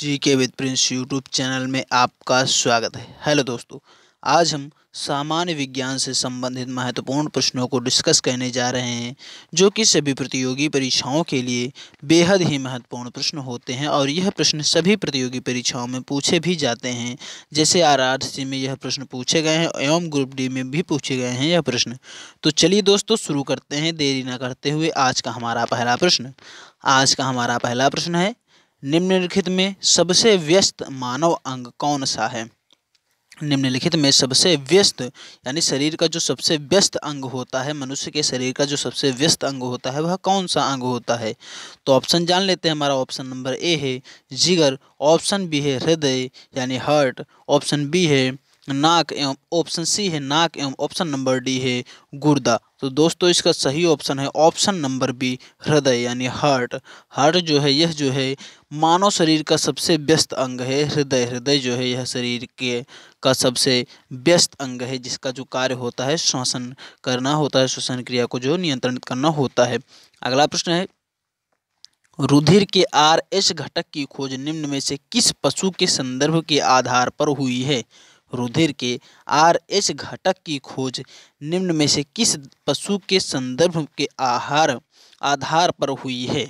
ji K with Prince YouTube channel में आपका स्वागत है हेलो दोस्तों आज हम सामान्य विज्ञान से संबंधित महत्वपूर्ण प्रश्नों को डिस्कस करने जा रहे हैं जो कि सभी प्रतियोगी परीक्षाओं के लिए बेहद ही महत्वपूर्ण प्रश्न होते हैं और यह प्रश्न सभी प्रतियोगी परीक्षाओं में पूछे भी जाते हैं जैसे आर आर सी में यह प्रश्न पूछे गए हैं एवं ग्रुप डी में भी पूछे गए हैं यह प्रश्न तो चलिए दोस्तों शुरू करते हैं देरी न करते हुए आज का हमारा पहला प्रश्न आज का हमारा पहला प्रश्न है निम्नलिखित में सबसे व्यस्त मानव अंग कौन सा है निम्नलिखित में सबसे व्यस्त यानी शरीर का जो सबसे व्यस्त अंग होता है मनुष्य के शरीर का जो सबसे व्यस्त अंग होता है वह कौन सा अंग होता है तो ऑप्शन जान लेते हैं हमारा ऑप्शन नंबर ए है जिगर ऑप्शन बी है हृदय यानी हार्ट ऑप्शन बी है नाक एवं ऑप्शन सी है नाक एवं ऑप्शन नंबर डी है गुर्दा तो दोस्तों इसका सही ऑप्शन है ऑप्शन नंबर बी हृदय यानी हार्ट हार्ट जो है यह जो है मानव शरीर का सबसे व्यस्त अंग है हृदय हृदय जो है यह शरीर के का सबसे व्यस्त अंग है जिसका जो कार्य होता है श्वसन करना होता है श्वसन क्रिया को जो नियंत्रित करना होता है अगला प्रश्न है रुधिर के आर एच घटक की खोज निम्न में से किस पशु के संदर्भ के आधार पर हुई है रुधिर के आर एस घटक की खोज निम्न में से किस पशु के संदर्भ के आहार आधार पर हुई है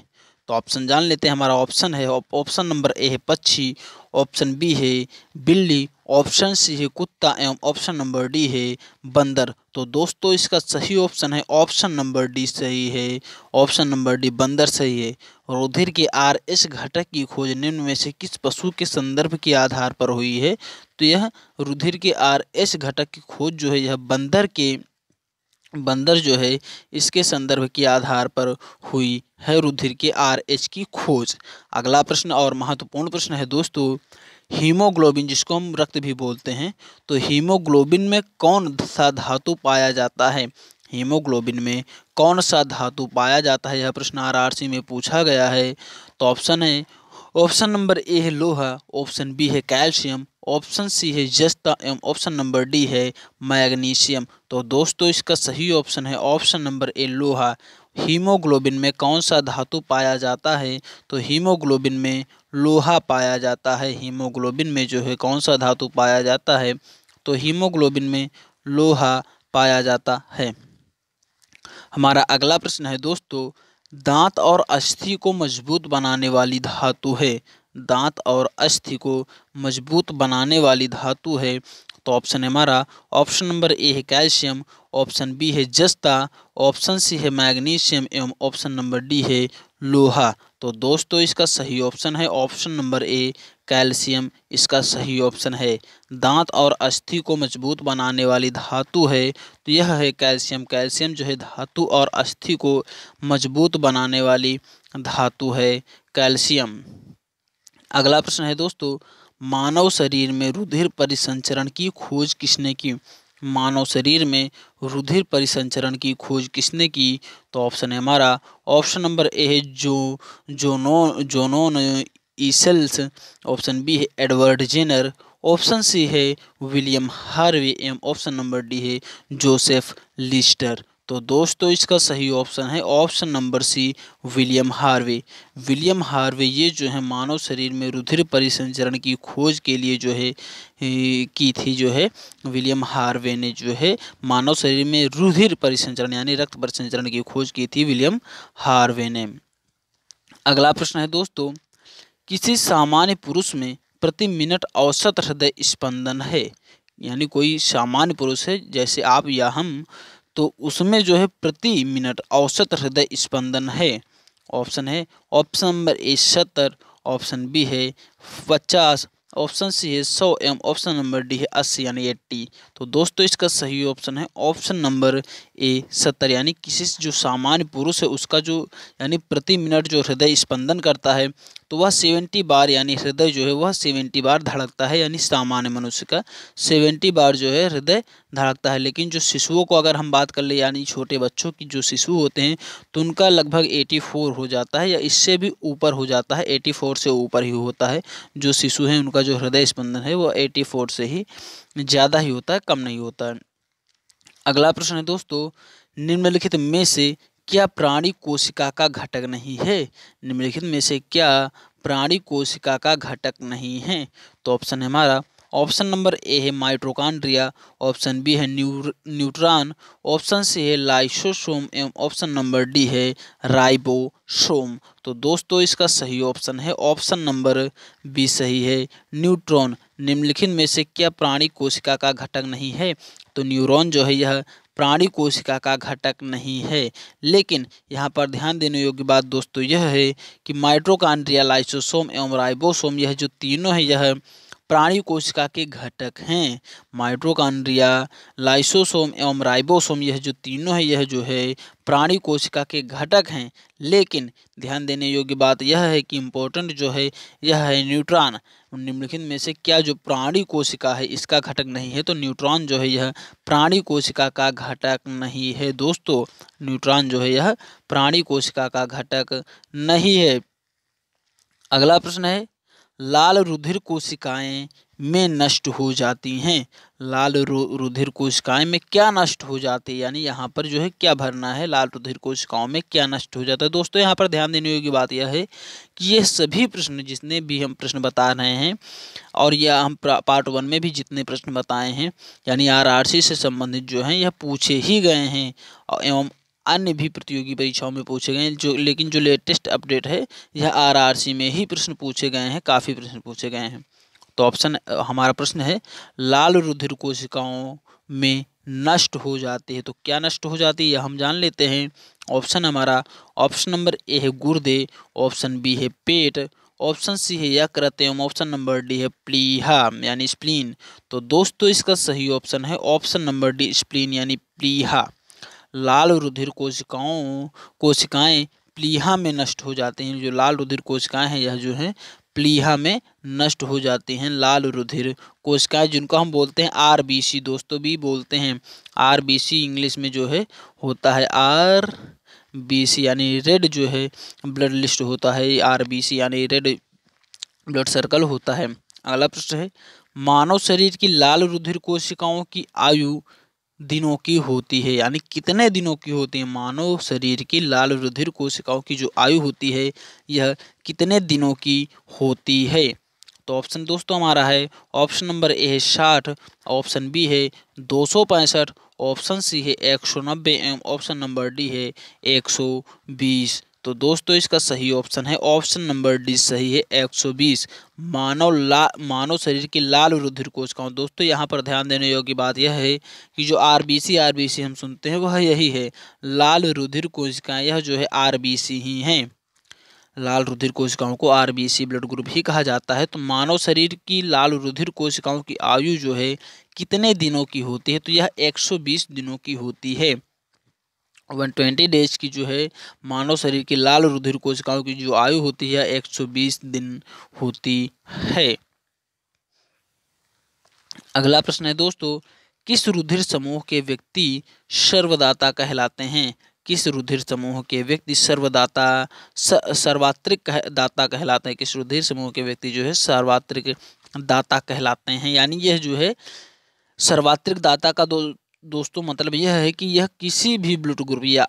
तो ऑप्शन जान लेते हैं हमारा ऑप्शन है ऑप्शन नंबर ए है पक्षी ऑप्शन बी है बिल्ली ऑप्शन सी है कुत्ता एवं ऑप्शन नंबर डी है बंदर तो दोस्तों इसका सही ऑप्शन है ऑप्शन नंबर डी सही है ऑप्शन नंबर डी बंदर सही है रुधिर के आर एस घटक की खोज निम्न में से किस पशु के संदर्भ के आधार पर हुई है तो यह रुधिर के आर एस घटक की खोज जो है यह बंदर के बंदर जो है इसके संदर्भ के आधार पर हुई है रुधिर के आर एच की खोज अगला प्रश्न और महत्वपूर्ण प्रश्न है दोस्तों हीमोग्लोबिन जिसको हम रक्त भी बोलते हैं तो हीमोग्लोबिन में कौन सा धातु पाया जाता है हीमोग्लोबिन में कौन सा धातु पाया जाता है यह प्रश्न आरआरसी में पूछा गया है तो ऑप्शन है ऑप्शन नंबर ए है लोहा ऑप्शन बी है कैल्शियम ऑप्शन सी है जस्ता एवं ऑप्शन नंबर डी है मैग्नीशियम तो दोस्तों इसका सही ऑप्शन है ऑप्शन नंबर ए लोहा हीमोग्लोबिन में कौन सा धातु पाया जाता है तो हीमोग्लोबिन में लोहा पाया जाता है हीमोग्लोबिन में जो है कौन सा धातु पाया जाता है तो हीमोग्लोबिन में लोहा पाया जाता है हमारा अगला प्रश्न है दोस्तों दांत और अस्थि को मजबूत बनाने वाली धातु है दांत और अस्थि को मजबूत बनाने वाली धातु है तो ऑप्शन है हमारा ऑप्शन नंबर ए है कैल्शियम ऑप्शन बी है जस्ता ऑप्शन सी है मैग्नीशियम एवं ऑप्शन नंबर डी है लोहा तो दोस्तों इसका सही ऑप्शन है ऑप्शन नंबर ए कैल्शियम इसका सही ऑप्शन है दांत और अस्थि को मजबूत बनाने वाली धातु है तो यह है कैल्शियम कैल्शियम जो है धातु और अस्थि को मजबूत बनाने वाली धातु है कैल्शियम अगला प्रश्न है दोस्तों मानव शरीर में रुधिर परिसंचरण की खोज किसने की मानव शरीर में रुधिर परिसंचरण की खोज किसने की तो ऑप्शन है हमारा ऑप्शन नंबर ए है जो जोनो जोनोन ईसल्स ऑप्शन बी है एडवर्ड जेनर ऑप्शन सी है विलियम हार्वे एम ऑप्शन नंबर डी है जोसेफ लिस्टर तो दोस्तों इसका सही ऑप्शन है option number C William Harvey William Harvey ये जो है मानव शरीर में रुधिर परिसंचरण की खोज के लिए जो है की थी जो है विलियम हार्वे ने जो है मानव शरीर में रुधिर परिसंचरण यानी रक्त परिसंचरण की खोज की थी विलियम हार्वे ने अगला प्रश्न है दोस्तों किसी सामान्य पुरुष में प्रति मिनट औसत हृदय स्पंदन है यानी कोई सामान्य पुरुष है जैसे आप या हम तो उसमें जो है प्रति मिनट औसत हृदय स्पंदन है ऑप्शन है ऑप्शन नंबर ए सत्तर ऑप्शन बी है पचास ऑप्शन सी है सौ एम ऑप्शन नंबर डी है अस्सी यानी एट्टी तो दोस्तों इसका सही ऑप्शन है ऑप्शन नंबर ए सत्तर यानी किसी जो सामान्य पुरुष है उसका जो यानी प्रति मिनट जो हृदय स्पंदन करता है तो वह सेवेंटी बार यानी हृदय जो है वह सेवेंटी बार धड़कता है यानी सामान्य मनुष्य का सेवेंटी बार जो है हृदय धड़कता है लेकिन जो शिशुओं को अगर हम बात कर ले यानी छोटे बच्चों की जो शिशु होते हैं तो उनका लगभग एटी फोर हो जाता है या इससे भी ऊपर हो जाता है एटी फोर से ऊपर ही होता है जो शिशु हैं उनका जो हृदय स्पंदन है वो एटी फोर से ही ज़्यादा ही होता है कम नहीं होता है अगला प्रश्न है दोस्तों निम्नलिखित में से क्या प्राणी कोशिका का घटक नहीं है निम्नलिखित में से क्या प्राणी कोशिका का घटक नहीं है तो ऑप्शन है हमारा ऑप्शन नंबर ए है माइट्रोकांड्रिया ऑप्शन बी है न्यू न्यूट्रॉन ऑप्शन सी है लाइसोसोम एवं ऑप्शन नंबर डी है राइबोसोम तो दोस्तों इसका सही ऑप्शन है ऑप्शन नंबर बी सही है न्यूट्रॉन निम्नलिखित में से क्या प्राणी कोशिका का घटक नहीं है तो न्यूरॉन जो है यह प्राणी कोशिका का घटक नहीं है लेकिन यहाँ पर ध्यान देने योग्य बात दोस्तों यह है कि माइट्रोकांड्रिया लाइसोसोम एवं राइबोसोम यह जो तीनों है यह प्राणी कोशिका के घटक हैं माइट्रोकॉन्ड्रिया लाइसोसोम एवं राइबोसोम यह जो तीनों है यह जो है प्राणी कोशिका के घटक हैं लेकिन ध्यान देने योग्य बात यह है कि इम्पोर्टेंट जो है यह है न्यूट्रॉन निम्नलिखित में से क्या जो प्राणी कोशिका है इसका घटक नहीं है तो न्यूट्रॉन जो है यह प्राणी कोशिका का घटक नहीं है दोस्तों न्यूट्रॉन जो है यह प्राणी कोशिका का घटक नहीं है अगला प्रश्न है लाल रुधिर कोशिकाएं में नष्ट हो जाती हैं लाल रुधिर कोशिकाएं में क्या नष्ट हो जाती है यानी यहाँ पर जो है क्या भरना है लाल रुधिर कोशिकाओं में क्या नष्ट हो जाता है दोस्तों यहाँ पर ध्यान देने योग्य बात यह है कि ये सभी प्रश्न जितने भी हम प्रश्न बता रहे हैं और यह हम पार्ट वन में भी जितने प्रश्न बताए हैं यानी आर से संबंधित जो हैं यह पूछे ही गए हैं एवं अन्य भी प्रतियोगी परीक्षाओं में पूछे गए हैं जो लेकिन जो लेटेस्ट अपडेट है यह आरआरसी में ही प्रश्न पूछे गए हैं काफ़ी प्रश्न पूछे गए हैं तो ऑप्शन हमारा प्रश्न है लाल रुधिर कोशिकाओं में नष्ट हो जाती है तो क्या नष्ट हो जाती है यह हम जान लेते हैं ऑप्शन हमारा ऑप्शन नंबर ए है गुर्दे ऑप्शन बी है पेट ऑप्शन सी है करते हैं ऑप्शन नंबर डी है प्लीहा यानी स्प्लीन तो दोस्तों इसका सही ऑप्शन है ऑप्शन नंबर डी स्प्लीन यानी प्लीहा लाल रुधिर कोशिकाओं कोशिकाएं प्लीहा में नष्ट हो जाते हैं जो लाल रुधिर कोशिकाएं हैं यह जो है प्लीहा में नष्ट हो जाते हैं लाल रुधिर कोशिकाएं जिनको हम बोलते हैं आर बी सी दोस्तों भी बोलते हैं आर बी सी इंग्लिश में जो है होता है आर बी सी यानी रेड जो है ब्लड लिस्ट होता है आर बी सी यानी रेड ब्लड सर्कल होता है अगला प्रश्न है मानव शरीर की लाल रुधिर कोशिकाओं की आयु दिनों की होती है यानी कितने दिनों की होती है मानव शरीर की लाल रुधिर कोशिकाओं की जो आयु होती है यह कितने दिनों की होती है तो ऑप्शन दोस्तों हमारा है ऑप्शन नंबर ए है साठ ऑप्शन बी है दो सौ पैंसठ ऑप्शन सी है एक सौ नब्बे एवं ऑप्शन नंबर डी है एक सौ बीस तो दोस्तों इसका सही ऑप्शन है ऑप्शन नंबर डी सही है 120 मानव ला मानव शरीर की लाल रुधिर कोशिकाओं दोस्तों यहाँ पर ध्यान देने योग्य बात यह है कि जो आरबीसी आरबीसी हम सुनते हैं वह यही है लाल रुधिर कोशिकाएं यह जो है आरबीसी ही हैं लाल रुधिर कोशिकाओं को आरबीसी ब्लड ग्रुप ही कहा जाता है तो मानव शरीर की लाल रुधिर कोशिकाओं की आयु जो है कितने दिनों की होती है तो यह 120 दिनों की होती है वन ट्वेंटी डेज की जो है मानव शरीर की लाल रुधिर कोशिकाओं की जो आयु होती है एक सौ बीस दिन होती है अगला प्रश्न है दोस्तों किस रुधिर समूह के व्यक्ति सर्वदाता कहलाते हैं किस रुधिर समूह के व्यक्ति सर्वदाता सर्वात्रिक कह, दाता कहलाते हैं किस रुधिर समूह के व्यक्ति जो है सर्वात्रिक दाता कहलाते हैं यानी यह जो है सर्वात्रिक दाता का दो दोस्तों मतलब यह है कि यह किसी भी ब्लड ग्रुप या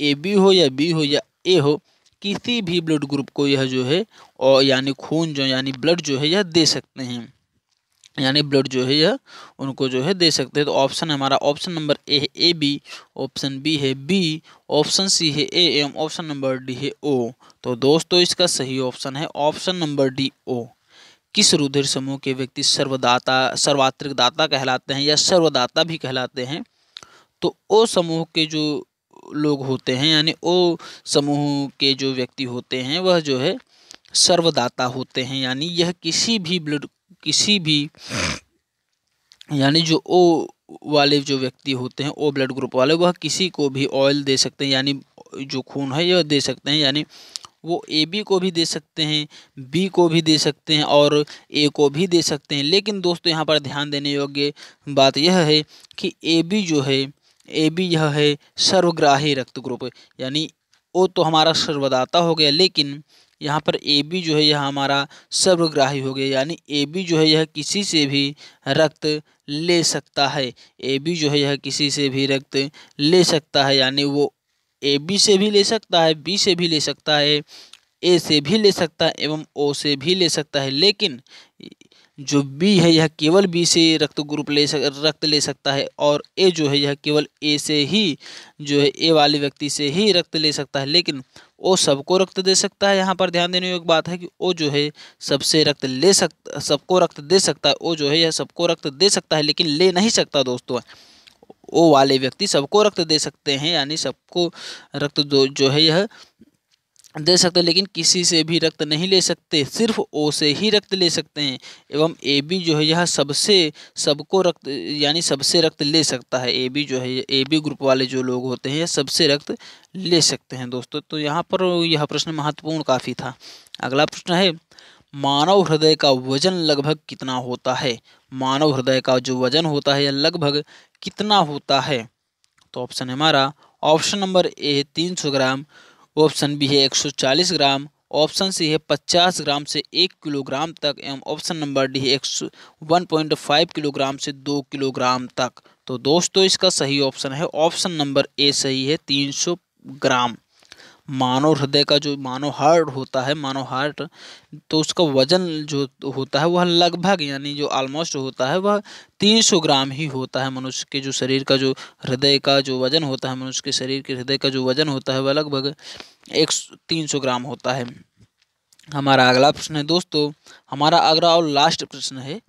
ए बी हो या बी हो या ए हो किसी भी ब्लड ग्रुप को यह जो है और यानी खून जो यानी ब्लड जो है यह दे सकते हैं यानी ब्लड जो है यह उनको जो है दे सकते हैं तो ऑप्शन हमारा ऑप्शन नंबर ए है ए बी ऑप्शन बी है बी ऑप्शन सी है A M option number D है ओ तो दोस्तों इसका सही ऑप्शन है ऑप्शन नंबर डी ओ किस रुधिर समूह के व्यक्ति सर्वदाता सर्वात्रिक दाता कहलाते हैं या सर्वदाता भी कहलाते हैं तो ओ समूह के जो लोग होते हैं यानी ओ समूह के जो व्यक्ति होते हैं वह जो है सर्वदाता होते हैं यानी यह किसी भी ब्लड किसी भी यानी जो ओ वाले जो व्यक्ति होते हैं ओ ब्लड ग्रुप वाले वह किसी को भी ऑयल दे सकते हैं यानी जो खून है यह दे सकते हैं यानी वो ए बी को भी दे सकते हैं बी को भी दे सकते हैं और ए को भी दे सकते हैं लेकिन दोस्तों यहाँ पर ध्यान देने योग्य बात यह है कि ए बी जो है ए बी यह है सर्वग्राही रक्त ग्रुप यानी ओ तो हमारा सर्वदाता हो गया लेकिन यहाँ पर ए बी जो है यह हमारा सर्वग्राही हो गया यानी ए बी जो है यह किसी से भी रक्त ले सकता है ए बी जो है यह किसी से भी रक्त ले सकता है यानी वो ए बी से भी ले सकता है बी से भी ले सकता है ए से भी ले सकता है एवं ओ से भी ले सकता है लेकिन जो बी है यह केवल बी से रक्त ग्रुप ले सक रक्त ले सकता है और ए जो है यह केवल ए से ही जो है ए वाले व्यक्ति से ही रक्त ले सकता है लेकिन ओ सबको रक्त दे सकता है यहाँ पर ध्यान देने योग्य बात है कि ओ जो है सबसे रक्त ले सकता सबको रक्त दे सकता है ओ जो है यह सबको रक्त दे सकता है लेकिन ले नहीं सकता दोस्तों ओ वाले व्यक्ति सबको रक्त दे सकते हैं यानी सबको रक्त जो जो है यह दे सकते हैं लेकिन किसी से भी रक्त नहीं ले सकते सिर्फ ओ से ही रक्त ले सकते हैं एवं ए बी जो है यह सबसे सबको रक्त यानी सबसे रक्त ले सकता है ए बी जो है ए बी ग्रुप वाले जो लोग होते हैं सबसे रक्त ले सकते हैं दोस्तों तो यहाँ पर यह प्रश्न महत्वपूर्ण काफ़ी था अगला प्रश्न है मानव हृदय का वजन लगभग कितना होता है मानव हृदय का जो वजन होता है यह लगभग कितना होता है तो ऑप्शन है हमारा ऑप्शन नंबर ए है तीन सौ ग्राम ऑप्शन बी है एक सौ चालीस ग्राम ऑप्शन सी है पचास ग्राम से एक किलोग्राम तक एवं ऑप्शन नंबर डी है एक सौ वन पॉइंट फाइव किलोग्राम से दो किलोग्राम तक तो दोस्तों इसका सही ऑप्शन है ऑप्शन नंबर ए सही है तीन सौ ग्राम मानव हृदय का जो मानव हार्ट होता है मानव हार्ट तो उसका वजन जो होता है वह लगभग यानी जो ऑलमोस्ट होता है वह 300 ग्राम ही होता है मनुष्य के जो शरीर का जो हृदय का जो वजन होता है मनुष्य के शरीर के हृदय का जो वजन होता है वह लगभग एक तीन सौ ग्राम होता है हमारा अगला प्रश्न है दोस्तों हमारा अगला और लास्ट प्रश्न है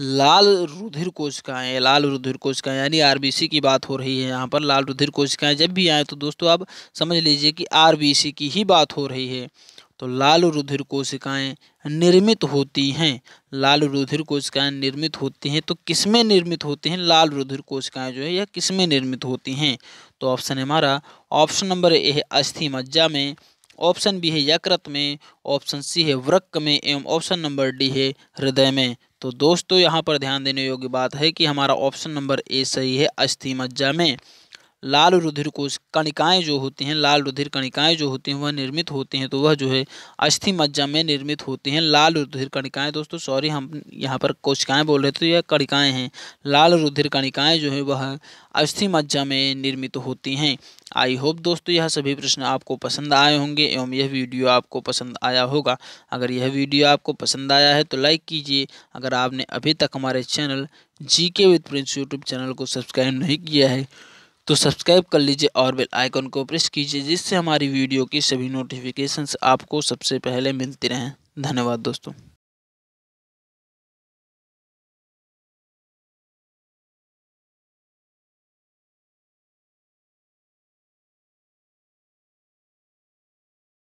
लाल रुधिर कोशिकाएं लाल रुधिर कोशिकाएं यानी आरबीसी की बात हो रही है यहाँ पर लाल रुधिर कोशिकाएं जब भी आए तो दोस्तों आप समझ लीजिए कि आरबीसी की ही बात हो रही है तो लाल रुधिर कोशिकाएं निर्मित होती हैं लाल रुधिर कोशिकाएं निर्मित होती हैं तो किसमें निर्मित होती हैं लाल रुधिर कोशिकाएं जो है यह किसमें निर्मित होती हैं तो ऑप्शन है हमारा ऑप्शन नंबर ए है अस्थि मज्जा में ऑप्शन बी है यकृत में ऑप्शन सी है वृक्क में एवं ऑप्शन नंबर डी है हृदय में तो दोस्तों यहाँ पर ध्यान देने योग्य बात है कि हमारा ऑप्शन नंबर ए सही है अस्थि मज्जा में लाल रुधिर कोश कणिकाएँ जो होती हैं लाल रुधिर कणिकाएँ जो होती हैं वह निर्मित होती हैं तो वह जो है अस्थि मज्जा में निर्मित होती हैं लाल रुधिर कणिकाएँ दोस्तों सॉरी हम यहाँ पर कोशिकाएँ बोल रहे थे तो यह कणिकाएँ हैं लाल रुधिर कणिकाएँ जो है वह अस्थि मज्जा में निर्मित होती हैं आई होप दोस्तों यह सभी प्रश्न आपको पसंद आए होंगे एवं यह वीडियो आपको पसंद आया होगा अगर यह वीडियो आपको पसंद आया है तो लाइक कीजिए अगर आपने अभी तक हमारे channel G K with Prince YouTube channel को सब्सक्राइब नहीं किया है तो सब्सक्राइब कर लीजिए और बेल आइकन को प्रेस कीजिए जिससे हमारी वीडियो की सभी नोटिफिकेशंस आपको सबसे पहले मिलती रहें धन्यवाद दोस्तों